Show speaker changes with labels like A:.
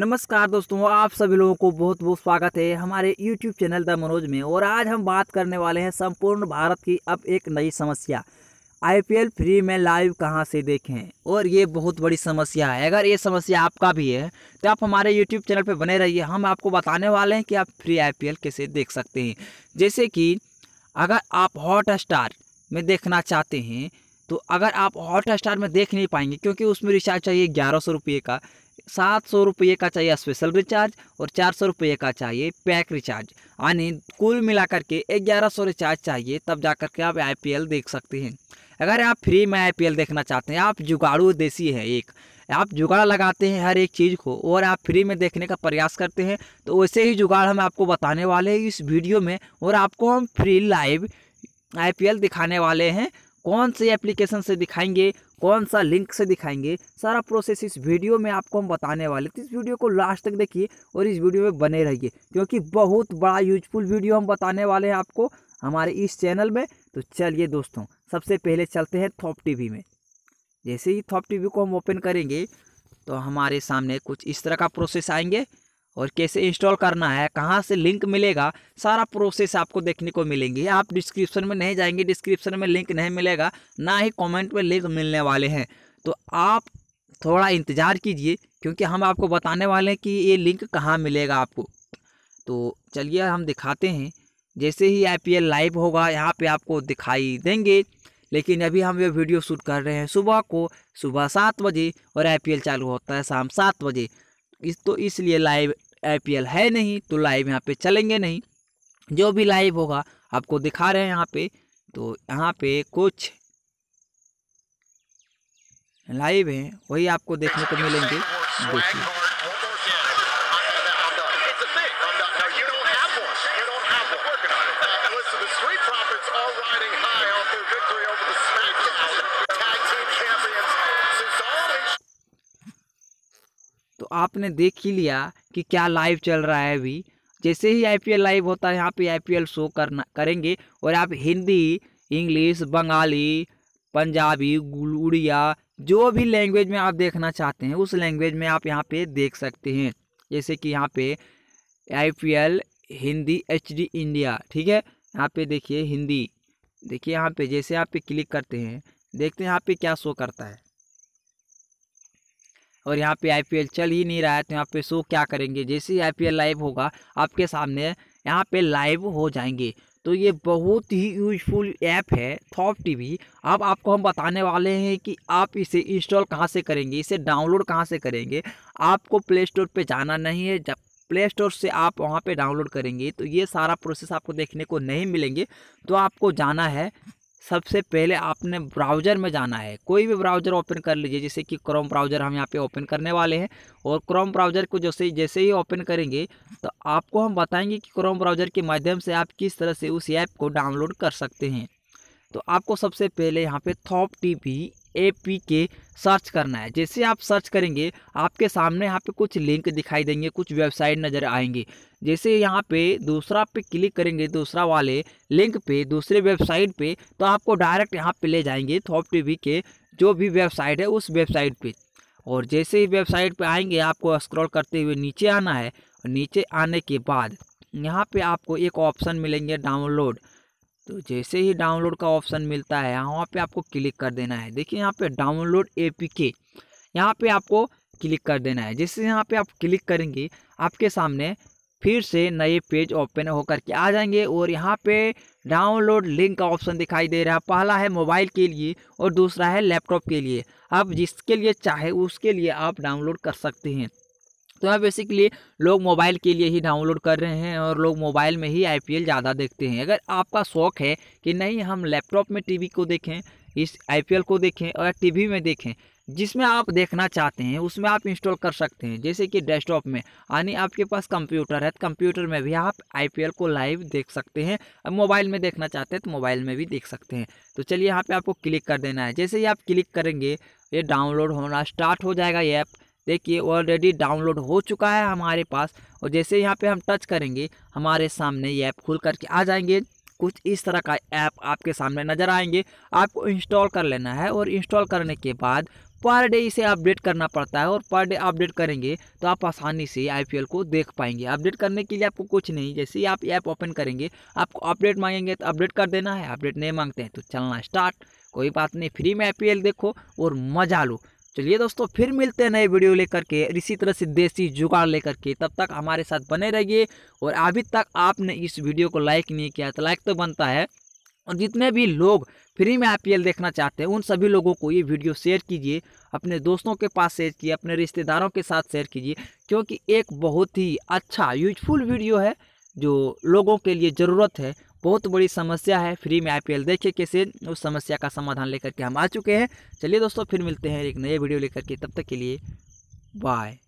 A: नमस्कार दोस्तों आप सभी लोगों को बहुत बहुत स्वागत है हमारे YouTube चैनल द मनोज में और आज हम बात करने वाले हैं संपूर्ण भारत की अब एक नई समस्या एल फ्री में लाइव कहां से देखें और ये बहुत बड़ी समस्या है अगर ये समस्या आपका भी है तो आप हमारे यूट्यूब चैनल पर बने रहिए हम आपको बताने वाले हैं कि आप फ्री आई कैसे देख सकते हैं जैसे कि अगर आप हॉट स्टार में देखना चाहते हैं तो अगर आप हॉट स्टार में देख नहीं पाएंगे क्योंकि उसमें रिचार्ज चाहिए ग्यारह सौ रुपये का सात सौ रुपये का चाहिए स्पेशल रिचार्ज और चार सौ रुपये का चाहिए पैक रिचार्ज यानी कुल मिलाकर के ग्यारह सौ रिचार्ज चाहिए तब जा के आप आईपीएल देख सकते हैं अगर आप फ्री में आईपीएल देखना चाहते हैं आप जुगाड़ू देसी है एक आप जुगाड़ लगाते हैं हर एक चीज़ को और आप फ्री में देखने का प्रयास करते हैं तो वैसे ही जुगाड़ हम आपको बताने वाले हैं इस वीडियो में और आपको हम फ्री लाइव आईपीएल दिखाने वाले हैं कौन से एप्लीकेशन से दिखाएंगे कौन सा लिंक से दिखाएंगे सारा प्रोसेस इस वीडियो में आपको हम बताने वाले तो इस वीडियो को लास्ट तक देखिए और इस वीडियो में बने रहिए क्योंकि बहुत बड़ा यूजफुल वीडियो हम बताने वाले हैं आपको हमारे इस चैनल में तो चलिए दोस्तों सबसे पहले चलते हैं थॉप टीवी में जैसे ही थॉप टीवी को हम ओपन करेंगे तो हमारे सामने कुछ इस तरह का प्रोसेस आएंगे और कैसे इंस्टॉल करना है कहाँ से लिंक मिलेगा सारा प्रोसेस आपको देखने को मिलेंगी आप डिस्क्रिप्शन में नहीं जाएंगे डिस्क्रिप्शन में लिंक नहीं मिलेगा ना ही कमेंट में लिंक मिलने वाले हैं तो आप थोड़ा इंतज़ार कीजिए क्योंकि हम आपको बताने वाले हैं कि ये लिंक कहाँ मिलेगा आपको तो चलिए हम दिखाते हैं जैसे ही आई लाइव होगा यहाँ पे आपको दिखाई देंगे लेकिन अभी हम ये वीडियो शूट कर रहे हैं सुबह को सुबह सात बजे और आई चालू होता है शाम सात बजे इस तो इसलिए लाइव आई है नहीं तो लाइव यहाँ पे चलेंगे नहीं जो भी लाइव होगा आपको दिखा रहे हैं यहाँ पे तो यहाँ पे कुछ लाइव हैं वही आपको देखने को मिलेंगे देखिए तो आपने देख ही लिया कि क्या लाइव चल रहा है अभी जैसे ही आईपीएल लाइव होता है यहाँ पे आईपीएल शो करना करेंगे और आप हिंदी इंग्लिश बंगाली पंजाबी उड़िया जो भी लैंग्वेज में आप देखना चाहते हैं उस लैंग्वेज में आप यहाँ पे देख सकते हैं जैसे कि यहाँ पे आईपीएल हिंदी एच इंडिया ठीक है यहाँ पे देखिए हिंदी देखिए यहाँ पे जैसे आप पे क्लिक करते हैं देखते हैं यहाँ पे क्या शो करता है और यहाँ पे आई चल ही नहीं रहा है तो यहाँ पे शो क्या करेंगे जैसे ही आई लाइव होगा आपके सामने यहाँ पे लाइव हो जाएंगे तो ये बहुत ही यूजफुल ऐप है थॉप टीवी अब आपको हम बताने वाले हैं कि आप इसे इंस्टॉल कहाँ से करेंगे इसे डाउनलोड कहाँ से करेंगे आपको प्ले स्टोर पर जाना नहीं है जब प्ले स्टोर से आप वहाँ पे डाउनलोड करेंगे तो ये सारा प्रोसेस आपको देखने को नहीं मिलेंगे तो आपको जाना है सबसे पहले आपने ब्राउज़र में जाना है कोई भी ब्राउज़र ओपन कर लीजिए जैसे कि क्रोम ब्राउज़र हम यहाँ पे ओपन करने वाले हैं और क्रोम ब्राउज़र को जैसे जैसे ही ओपन करेंगे तो आपको हम बताएंगे कि क्रोम ब्राउज़र के माध्यम से आप किस तरह से उस ऐप को डाउनलोड कर सकते हैं तो आपको सबसे पहले यहाँ पे थॉप टी ए पी के सर्च करना है जैसे आप सर्च करेंगे आपके सामने यहाँ पे कुछ लिंक दिखाई देंगे कुछ वेबसाइट नज़र आएंगे जैसे यहाँ पे दूसरा पे क्लिक करेंगे दूसरा वाले लिंक पे दूसरे वेबसाइट पे तो आपको डायरेक्ट यहाँ पे ले जाएंगे थॉप टी के जो भी वेबसाइट है उस वेबसाइट पर और जैसे ही वेबसाइट पर आएंगे आपको स्क्रॉल करते हुए नीचे आना है नीचे आने के बाद यहाँ पर आपको एक ऑप्शन मिलेंगे डाउनलोड तो जैसे ही डाउनलोड का ऑप्शन मिलता है यहाँ पे आपको क्लिक कर देना है देखिए यहाँ पे डाउनलोड ए पी के यहाँ पर आपको क्लिक कर देना है जैसे यहाँ पे आप क्लिक करेंगे आपके सामने फिर से नए पेज ओपन होकर के आ जाएंगे और यहाँ पे डाउनलोड लिंक का ऑप्शन दिखाई दे रहा है पहला है मोबाइल के लिए और दूसरा है लैपटॉप के लिए आप जिसके लिए चाहे उसके लिए आप डाउनलोड कर सकते हैं तो यहाँ बेसिकली लोग मोबाइल के लिए ही डाउनलोड कर रहे हैं और लोग मोबाइल में ही आई ज़्यादा देखते हैं अगर आपका शौक़ है कि नहीं हम लैपटॉप में टी को देखें इस आई को देखें और टी में देखें जिसमें आप देखना चाहते हैं उसमें आप इंस्टॉल कर सकते हैं जैसे कि डेस्कटॉप में यानी आपके पास कंप्यूटर है तो कंप्यूटर में भी आप आईपीएल को लाइव देख सकते हैं और मोबाइल में देखना चाहते हैं तो मोबाइल में भी देख सकते हैं तो चलिए यहाँ पे आपको क्लिक कर देना है जैसे ही आप क्लिक करेंगे ये डाउनलोड होना स्टार्ट हो जाएगा ये ऐप देखिए ऑलरेडी डाउनलोड हो चुका है हमारे पास और जैसे यहाँ पे हम टच करेंगे हमारे सामने ये ऐप खुल करके आ जाएंगे कुछ इस तरह का ऐप आपके सामने नज़र आएंगे आपको इंस्टॉल कर लेना है और इंस्टॉल करने के बाद पर डे इसे अपडेट करना पड़ता है और पर डे अपडेट करेंगे तो आप आसानी से आई को देख पाएंगे अपडेट करने के लिए आपको कुछ नहीं जैसे ही आप ऐप ओपन करेंगे आपको अपडेट मांगेंगे तो अपडेट कर देना है अपडेट नहीं मांगते हैं तो चलना स्टार्ट कोई बात नहीं फ्री में आई देखो और मज़ा लो चलिए दोस्तों फिर मिलते हैं नए वीडियो लेकर के इसी तरह से देसी जुगाड़ लेकर के तब तक हमारे साथ बने रहिए और अभी तक आपने इस वीडियो को लाइक नहीं किया तो लाइक तो बनता है और जितने भी लोग फ्री में आईपीएल देखना चाहते हैं उन सभी लोगों को ये वीडियो शेयर कीजिए अपने दोस्तों के पास शेयर कीजिए अपने रिश्तेदारों के साथ शेयर कीजिए क्योंकि एक बहुत ही अच्छा यूजफुल वीडियो है जो लोगों के लिए ज़रूरत है बहुत बड़ी समस्या है फ्री में आईपीएल देखिए कैसे उस समस्या का समाधान लेकर के हम आ चुके हैं चलिए दोस्तों फिर मिलते हैं एक नए वीडियो लेकर के तब तक के लिए बाय